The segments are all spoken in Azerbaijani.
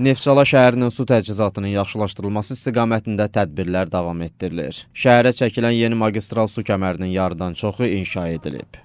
Neftçala şəhərinin su təchizatının yaxşılaşdırılması istiqamətində tədbirlər davam etdirilir. Şəhərə çəkilən yeni magistral su kəmərinin yarıdan çoxu inşa edilib.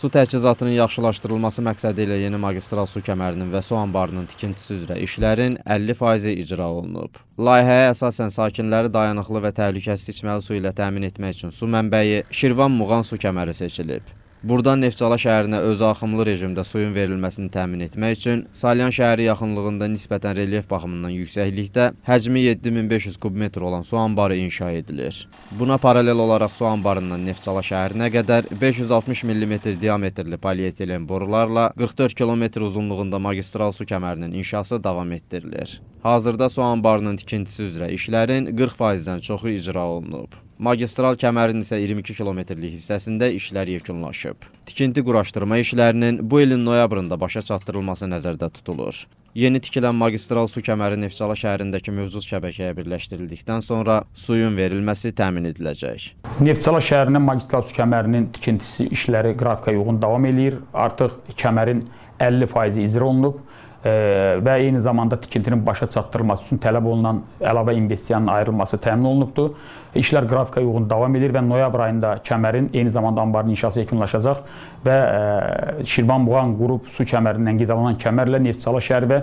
Su təchizatının yaxşılaşdırılması məqsədi ilə yeni magistral su kəmərinin və su anbarının tikintisi üzrə işlərin 50%-i icra olunub. Layihəyə əsasən sakinləri dayanıqlı və təhlükəsiz içməli su ilə təmin etmək üçün su mənbəyi Şirvan-Muğan su kəməri seçilib. Buradan Neftçala şəhərinə öz axımlı rejimdə suyun verilməsini təmin etmək üçün Salyan şəhəri yaxınlığında nisbətən relyef baxımından yüksəklikdə həcmi 7500 kubmetr olan su anbarı inşa edilir. Buna paralel olaraq su anbarından Neftçala şəhərinə qədər 560 mm diametrli polietilen borularla 44 km uzunluğunda magistral su kəmərinin inşası davam etdirilir. Hazırda su anbarının tikintisi üzrə işlərin 40%-dən çoxu icra olunub. Magistral kəmərin isə 22 kilometrlik hissəsində işlər yekunlaşıb. Tikinti quraşdırma işlərinin bu ilin noyabrında başa çatdırılması nəzərdə tutulur. Yeni tikilən magistral su kəməri Neftçala şəhərindəki mövcud şəbəkəyə birləşdirildikdən sonra suyun verilməsi təmin ediləcək. Neftçala şəhərinin magistral su kəmərinin tikintisi işləri qrafika uyğun davam eləyir. Artıq kəmərin 50% icra olunub və eyni zamanda tikintinin başa çatdırılması üçün tələb olunan əlavə investisiyanın ayrılması təmin olunubdur. İşlər qrafika uyğun davam edir və noyabr ayında Kəmərin eyni zamanda anbarın inşası yekunlaşacaq və e, Şirvanbuğan qrup su kəmərindən qidalanan Kəmərlə Neftçala şəhəri və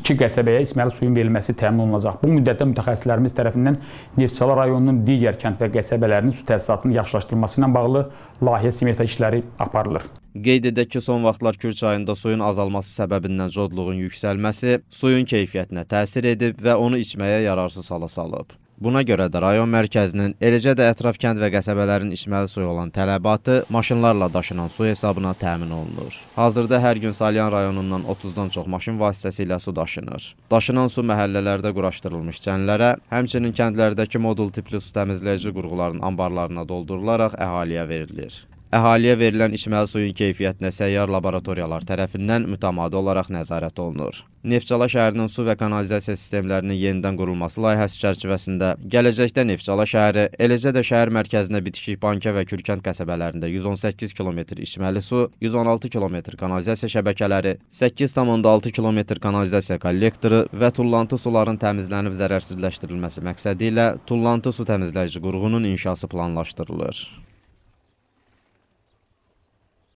iki qəsəbəyə içməli suyun verilməsi təmin olunacaq. Bu müddətdə mütəxəssislərimiz tərəfindən Neftçala rayonunun digər kənd və qəsəbələrinin su təsisatının yaxşılaşdırılması ilə bağlı layihə smetə işləri aparılır. Qeyd edək ki, son vaxtlar Kür çayında suyun azalması səbəbindən codluğun yüksəlməsi suyun keyfiyyətinə təsir edib və onu içməyə yararsız hala salıb. Buna görə də rayon mərkəzinin, eləcə də ətraf kənd və qəsəbələrin içməli suyu olan tələbatı maşınlarla daşınan su hesabına təmin olunur. Hazırda hər gün Salyan rayonundan 30-dan çox maşın vasitəsilə su daşınır. Daşınan su məhəllələrdə quraşdırılmış çənlərə, həmçinin kəndlərdəki modul tipli su təmizləyici qurğuların anbarlarına doldurularaq əhaliyə verilir əhaliyə verilən içməli suyun keyfiyyətinə səyyar laboratoriyalar tərəfindən mütəmadi olaraq nəzarət olunur. Neftçala şəhərinin su və kanalizasiya sistemlərinin yenidən qurulması layihəsi çərçivəsində gələcəkdə Neftçala şəhəri, eləcə də şəhər mərkəzinə bitişik Bankə və Kürkənd qəsəbələrində 118 km içməli su, 116 km kanalizasiya şəbəkələri, 8,6 km kanalizasiya kollektoru və tullantı suların təmizlənib zərərsizləşdirilməsi məqsədi ilə tullantı su təmizləyici qurğunun inşası planlaşdırılır.